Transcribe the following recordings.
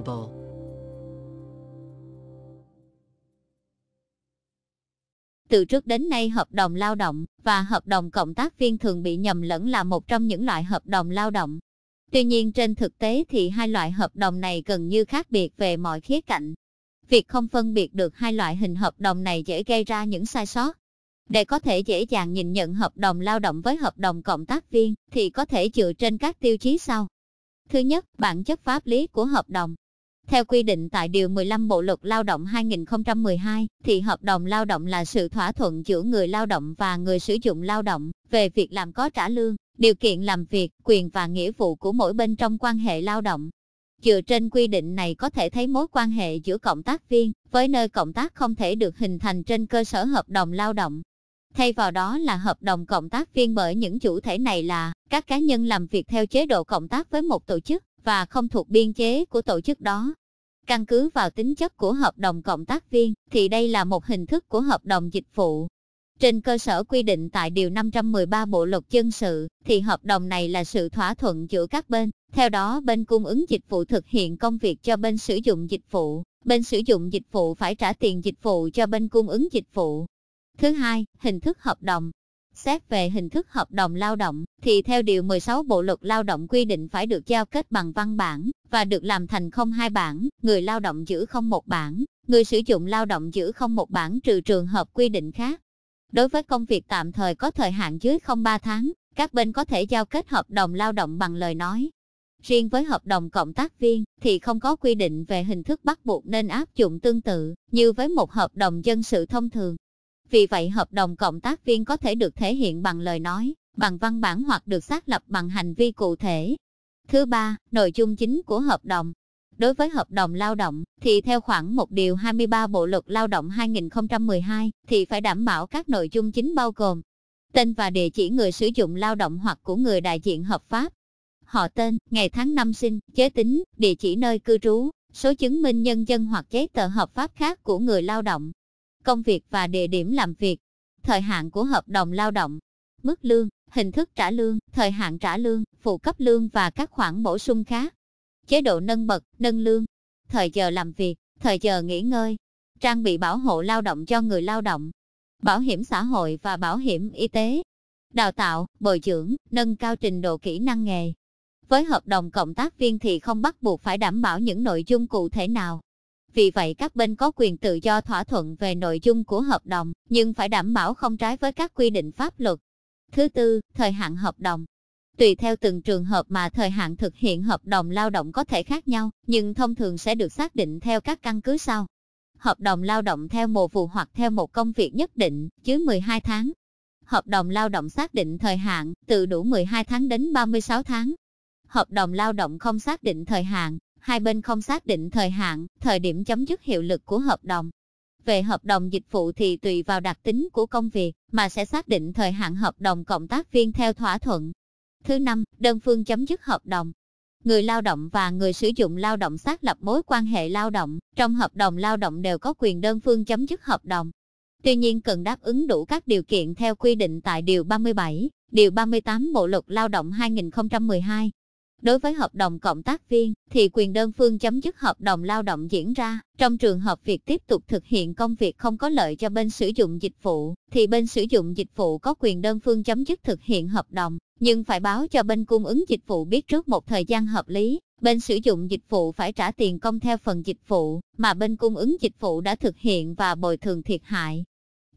plausible. Từ trước đến nay hợp đồng lao động và hợp đồng cộng tác viên thường bị nhầm lẫn là một trong những loại hợp đồng lao động. Tuy nhiên trên thực tế thì hai loại hợp đồng này gần như khác biệt về mọi khía cạnh. Việc không phân biệt được hai loại hình hợp đồng này dễ gây ra những sai sót. Để có thể dễ dàng nhìn nhận hợp đồng lao động với hợp đồng cộng tác viên thì có thể dựa trên các tiêu chí sau. Thứ nhất, bản chất pháp lý của hợp đồng. Theo quy định tại Điều 15 Bộ Luật Lao động 2012, thì hợp đồng lao động là sự thỏa thuận giữa người lao động và người sử dụng lao động về việc làm có trả lương, điều kiện làm việc, quyền và nghĩa vụ của mỗi bên trong quan hệ lao động. Dựa trên quy định này có thể thấy mối quan hệ giữa cộng tác viên với nơi cộng tác không thể được hình thành trên cơ sở hợp đồng lao động. Thay vào đó là hợp đồng cộng tác viên bởi những chủ thể này là các cá nhân làm việc theo chế độ cộng tác với một tổ chức và không thuộc biên chế của tổ chức đó. Căn cứ vào tính chất của hợp đồng cộng tác viên, thì đây là một hình thức của hợp đồng dịch vụ. Trên cơ sở quy định tại Điều 513 Bộ Luật Dân sự, thì hợp đồng này là sự thỏa thuận giữa các bên. Theo đó, bên cung ứng dịch vụ thực hiện công việc cho bên sử dụng dịch vụ, bên sử dụng dịch vụ phải trả tiền dịch vụ cho bên cung ứng dịch vụ. Thứ hai, hình thức hợp đồng. Xét về hình thức hợp đồng lao động, thì theo Điều 16 Bộ Luật Lao động quy định phải được giao kết bằng văn bản, và được làm thành không hai bản, người lao động giữ không một bản, người sử dụng lao động giữ không một bản trừ trường hợp quy định khác. Đối với công việc tạm thời có thời hạn dưới 03 tháng, các bên có thể giao kết hợp đồng lao động bằng lời nói. Riêng với hợp đồng cộng tác viên thì không có quy định về hình thức bắt buộc nên áp dụng tương tự như với một hợp đồng dân sự thông thường. Vì vậy hợp đồng cộng tác viên có thể được thể hiện bằng lời nói, bằng văn bản hoặc được xác lập bằng hành vi cụ thể. Thứ ba, nội dung chính của hợp đồng. Đối với hợp đồng lao động, thì theo khoảng 1 điều 23 Bộ luật lao động 2012, thì phải đảm bảo các nội dung chính bao gồm tên và địa chỉ người sử dụng lao động hoặc của người đại diện hợp pháp, họ tên, ngày tháng năm sinh, giới tính, địa chỉ nơi cư trú, số chứng minh nhân dân hoặc giấy tờ hợp pháp khác của người lao động, công việc và địa điểm làm việc, thời hạn của hợp đồng lao động, mức lương, hình thức trả lương, thời hạn trả lương, phụ cấp lương và các khoản bổ sung khác, chế độ nâng bậc, nâng lương, thời giờ làm việc, thời giờ nghỉ ngơi, trang bị bảo hộ lao động cho người lao động, bảo hiểm xã hội và bảo hiểm y tế, đào tạo, bồi dưỡng, nâng cao trình độ kỹ năng nghề. Với hợp đồng cộng tác viên thì không bắt buộc phải đảm bảo những nội dung cụ thể nào, vì vậy các bên có quyền tự do thỏa thuận về nội dung của hợp đồng, nhưng phải đảm bảo không trái với các quy định pháp luật. Thứ tư, thời hạn hợp đồng. Tùy theo từng trường hợp mà thời hạn thực hiện hợp đồng lao động có thể khác nhau, nhưng thông thường sẽ được xác định theo các căn cứ sau. Hợp đồng lao động theo mùa vụ hoặc theo một công việc nhất định, dưới 12 tháng. Hợp đồng lao động xác định thời hạn, từ đủ 12 tháng đến 36 tháng. Hợp đồng lao động không xác định thời hạn, hai bên không xác định thời hạn, thời điểm chấm dứt hiệu lực của hợp đồng. Về hợp đồng dịch vụ thì tùy vào đặc tính của công việc, mà sẽ xác định thời hạn hợp đồng cộng tác viên theo thỏa thuận. Thứ năm, đơn phương chấm dứt hợp đồng. Người lao động và người sử dụng lao động xác lập mối quan hệ lao động, trong hợp đồng lao động đều có quyền đơn phương chấm dứt hợp đồng. Tuy nhiên cần đáp ứng đủ các điều kiện theo quy định tại Điều 37, Điều 38 Bộ Luật Lao động 2012. Đối với hợp đồng cộng tác viên, thì quyền đơn phương chấm dứt hợp đồng lao động diễn ra, trong trường hợp việc tiếp tục thực hiện công việc không có lợi cho bên sử dụng dịch vụ, thì bên sử dụng dịch vụ có quyền đơn phương chấm dứt thực hiện hợp đồng, nhưng phải báo cho bên cung ứng dịch vụ biết trước một thời gian hợp lý, bên sử dụng dịch vụ phải trả tiền công theo phần dịch vụ mà bên cung ứng dịch vụ đã thực hiện và bồi thường thiệt hại.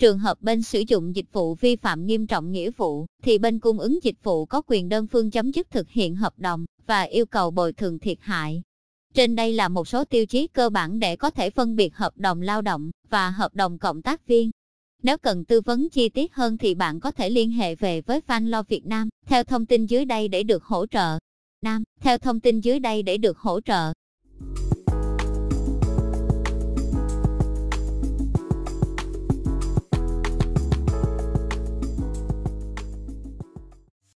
Trường hợp bên sử dụng dịch vụ vi phạm nghiêm trọng nghĩa vụ, thì bên cung ứng dịch vụ có quyền đơn phương chấm dứt thực hiện hợp đồng và yêu cầu bồi thường thiệt hại. Trên đây là một số tiêu chí cơ bản để có thể phân biệt hợp đồng lao động và hợp đồng cộng tác viên. Nếu cần tư vấn chi tiết hơn thì bạn có thể liên hệ về với Fan Lo Việt Nam theo thông tin dưới đây để được hỗ trợ. Nam, theo thông tin dưới đây để được hỗ trợ.